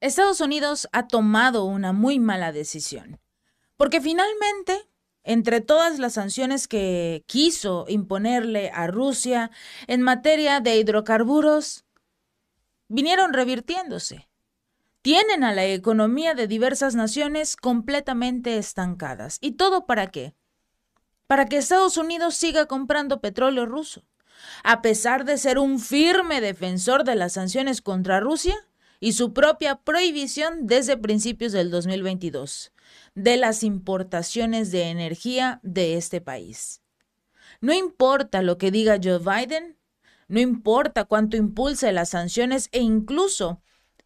Estados Unidos ha tomado una muy mala decisión, porque finalmente, entre todas las sanciones que quiso imponerle a Rusia en materia de hidrocarburos, vinieron revirtiéndose. Tienen a la economía de diversas naciones completamente estancadas. ¿Y todo para qué? Para que Estados Unidos siga comprando petróleo ruso. A pesar de ser un firme defensor de las sanciones contra Rusia, y su propia prohibición desde principios del 2022 de las importaciones de energía de este país. No importa lo que diga Joe Biden, no importa cuánto impulse las sanciones e incluso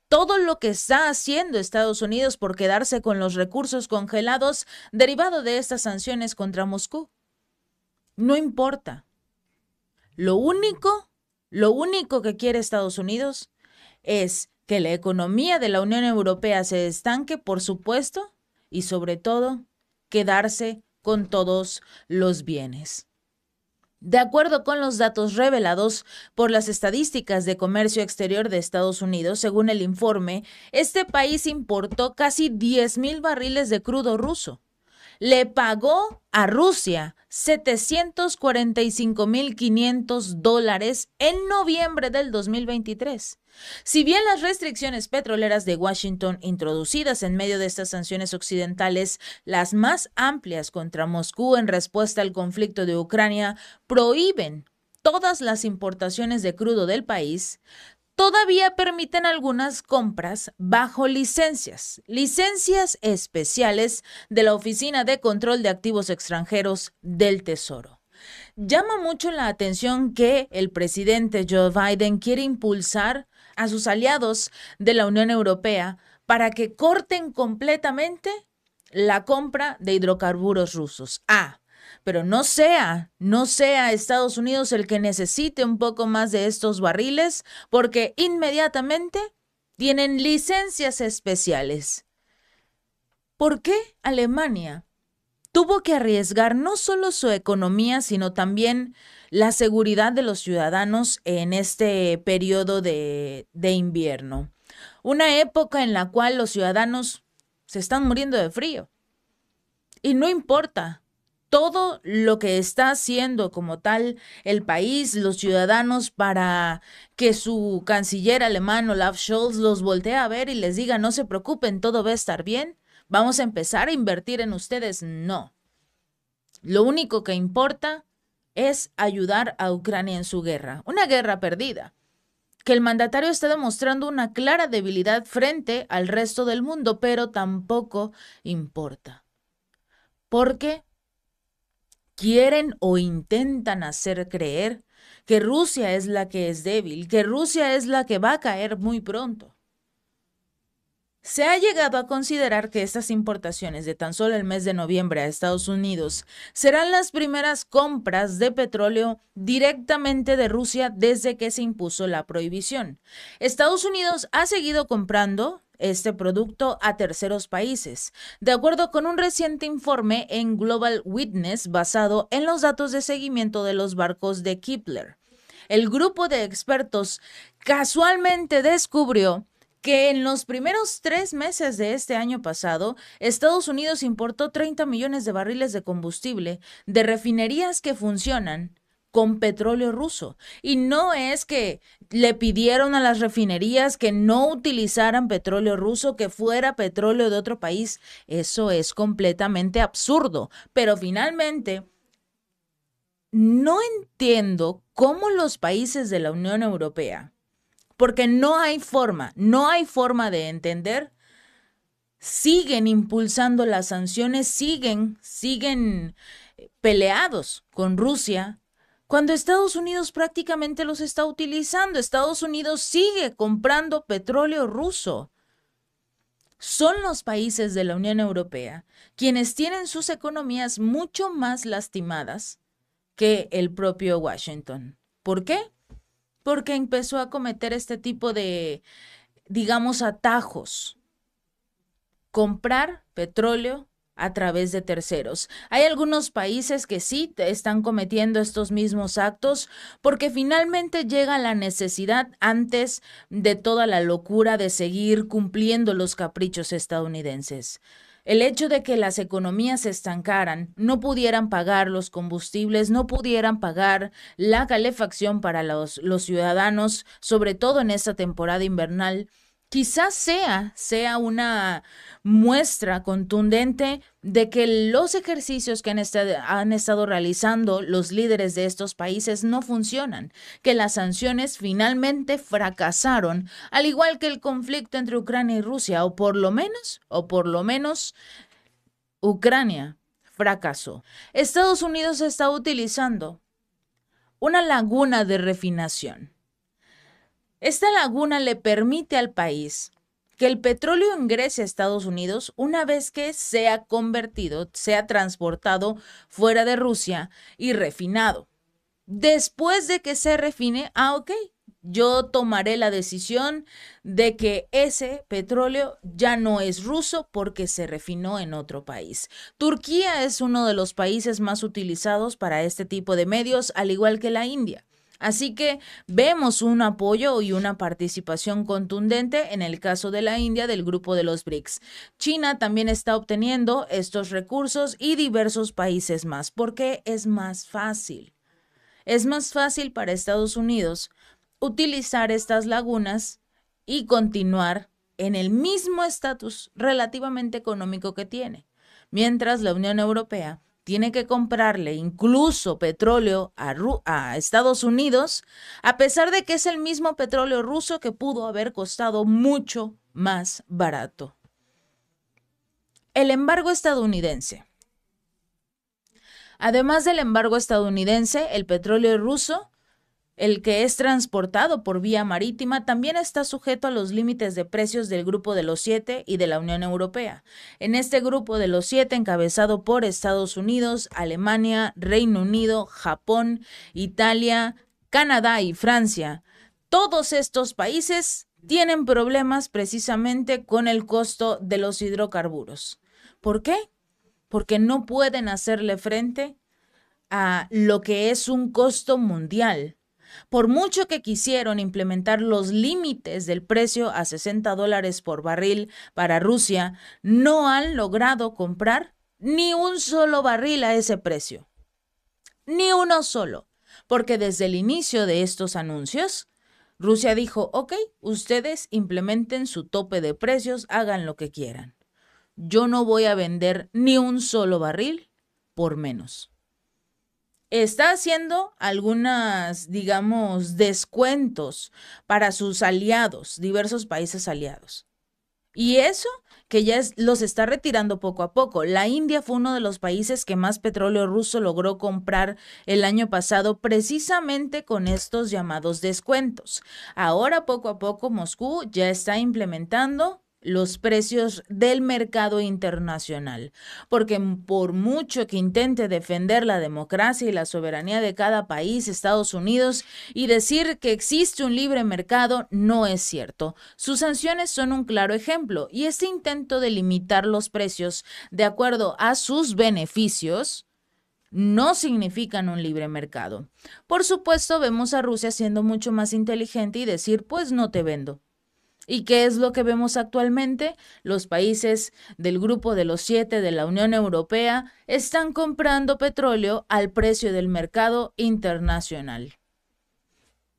todo lo que está haciendo Estados Unidos por quedarse con los recursos congelados derivado de estas sanciones contra Moscú. No importa. Lo único, lo único que quiere Estados Unidos es que la economía de la Unión Europea se estanque, por supuesto, y sobre todo, quedarse con todos los bienes. De acuerdo con los datos revelados por las estadísticas de comercio exterior de Estados Unidos, según el informe, este país importó casi 10.000 barriles de crudo ruso, le pagó a Rusia 745.500 dólares en noviembre del 2023. Si bien las restricciones petroleras de Washington introducidas en medio de estas sanciones occidentales, las más amplias contra Moscú en respuesta al conflicto de Ucrania, prohíben todas las importaciones de crudo del país, todavía permiten algunas compras bajo licencias, licencias especiales de la Oficina de Control de Activos Extranjeros del Tesoro. Llama mucho la atención que el presidente Joe Biden quiere impulsar a sus aliados de la Unión Europea para que corten completamente la compra de hidrocarburos rusos. A pero no sea, no sea Estados Unidos el que necesite un poco más de estos barriles, porque inmediatamente tienen licencias especiales. ¿Por qué Alemania tuvo que arriesgar no solo su economía, sino también la seguridad de los ciudadanos en este periodo de, de invierno? Una época en la cual los ciudadanos se están muriendo de frío. Y no importa todo lo que está haciendo como tal el país, los ciudadanos, para que su canciller alemán Olaf Scholz los voltee a ver y les diga, no se preocupen, todo va a estar bien, vamos a empezar a invertir en ustedes. No. Lo único que importa es ayudar a Ucrania en su guerra, una guerra perdida que el mandatario está demostrando una clara debilidad frente al resto del mundo, pero tampoco importa. Porque quieren o intentan hacer creer que Rusia es la que es débil, que Rusia es la que va a caer muy pronto. Se ha llegado a considerar que estas importaciones de tan solo el mes de noviembre a Estados Unidos serán las primeras compras de petróleo directamente de Rusia desde que se impuso la prohibición. Estados Unidos ha seguido comprando este producto a terceros países, de acuerdo con un reciente informe en Global Witness basado en los datos de seguimiento de los barcos de Kipler. El grupo de expertos casualmente descubrió que en los primeros tres meses de este año pasado, Estados Unidos importó 30 millones de barriles de combustible de refinerías que funcionan con petróleo ruso. Y no es que le pidieron a las refinerías que no utilizaran petróleo ruso, que fuera petróleo de otro país. Eso es completamente absurdo. Pero finalmente, no entiendo cómo los países de la Unión Europea porque no hay forma, no hay forma de entender. Siguen impulsando las sanciones, siguen, siguen eh, peleados con Rusia, cuando Estados Unidos prácticamente los está utilizando. Estados Unidos sigue comprando petróleo ruso. Son los países de la Unión Europea quienes tienen sus economías mucho más lastimadas que el propio Washington. ¿Por qué? porque empezó a cometer este tipo de, digamos, atajos. Comprar petróleo a través de terceros. Hay algunos países que sí están cometiendo estos mismos actos porque finalmente llega la necesidad antes de toda la locura de seguir cumpliendo los caprichos estadounidenses. El hecho de que las economías se estancaran, no pudieran pagar los combustibles, no pudieran pagar la calefacción para los, los ciudadanos, sobre todo en esta temporada invernal, quizás sea, sea una muestra contundente de que los ejercicios que han, han, estado realizando los líderes de estos países no funcionan, que las sanciones finalmente fracasaron, al igual que el conflicto entre Ucrania y Rusia, o por lo menos, o por lo menos, Ucrania fracasó. Estados Unidos está utilizando una laguna de refinación. Esta laguna le permite al país que el petróleo ingrese a Estados Unidos una vez que sea convertido, sea transportado fuera de Rusia y refinado. Después de que se refine, ah, ok, yo tomaré la decisión de que ese petróleo ya no es ruso porque se refinó en otro país. Turquía es uno de los países más utilizados para este tipo de medios, al igual que la India. Así que vemos un apoyo y una participación contundente en el caso de la India del grupo de los BRICS. China también está obteniendo estos recursos y diversos países más, porque es más fácil. Es más fácil para Estados Unidos utilizar estas lagunas y continuar en el mismo estatus relativamente económico que tiene, mientras la Unión Europea tiene que comprarle incluso petróleo a, Estados Unidos, a pesar de que es el mismo petróleo ruso que pudo haber costado mucho más barato. El embargo estadounidense. Además del embargo estadounidense, el petróleo ruso el que es transportado por vía marítima también está sujeto a los límites de precios del Grupo de los Siete y de la Unión Europea. En este Grupo de los Siete, encabezado por Estados Unidos, Alemania, Reino Unido, Japón, Italia, Canadá y Francia, todos estos países tienen problemas precisamente con el costo de los hidrocarburos. ¿Por qué? Porque no pueden hacerle frente a lo que es un costo mundial por mucho que quisieron implementar los límites del precio a 60 dólares por barril para Rusia, no han logrado comprar ni un solo barril a ese precio. Ni uno solo. Porque desde el inicio de estos anuncios, Rusia dijo, ok, ustedes implementen su tope de precios, hagan lo que quieran. Yo no voy a vender ni un solo barril por menos está haciendo algunas, digamos, descuentos para sus aliados, diversos países aliados. Y eso que ya los está retirando poco a poco. La India fue uno de los países que más petróleo ruso logró comprar el año pasado precisamente con estos llamados descuentos. Ahora poco a poco Moscú ya está implementando los precios del mercado internacional, porque por mucho que intente defender la democracia y la soberanía de cada país, Estados Unidos, y decir que existe un libre mercado, no es cierto. Sus sanciones son un claro ejemplo, y este intento de limitar los precios de acuerdo a sus beneficios, no significan un libre mercado. Por supuesto, vemos a Rusia siendo mucho más inteligente y decir, pues no te vendo, ¿Y qué es lo que vemos actualmente? Los países del grupo de los siete de la Unión Europea están comprando petróleo al precio del mercado internacional.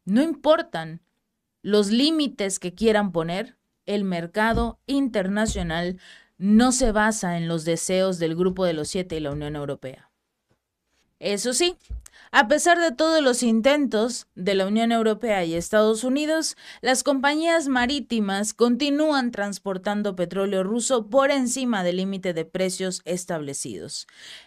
No importan los límites que quieran poner, el mercado internacional no se basa en los deseos del grupo de los siete y la Unión Europea. Eso sí, a pesar de todos los intentos de la Unión Europea y Estados Unidos, las compañías marítimas continúan transportando petróleo ruso por encima del límite de precios establecidos.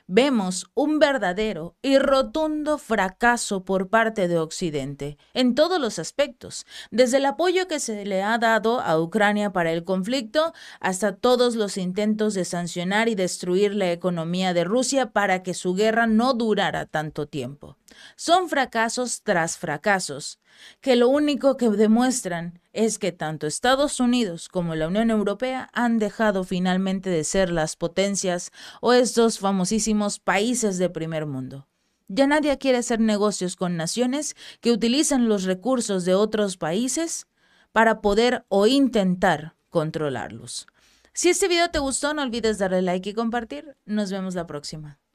Vemos un verdadero y rotundo fracaso por parte de Occidente, en todos los aspectos, desde el apoyo que se le ha dado a Ucrania para el conflicto hasta todos los intentos de sancionar y destruir la economía de Rusia para que su guerra no dure tanto tiempo. Son fracasos tras fracasos, que lo único que demuestran es que tanto Estados Unidos como la Unión Europea han dejado finalmente de ser las potencias o estos famosísimos países de primer mundo. Ya nadie quiere hacer negocios con naciones que utilizan los recursos de otros países para poder o intentar controlarlos. Si este video te gustó, no olvides darle like y compartir. Nos vemos la próxima.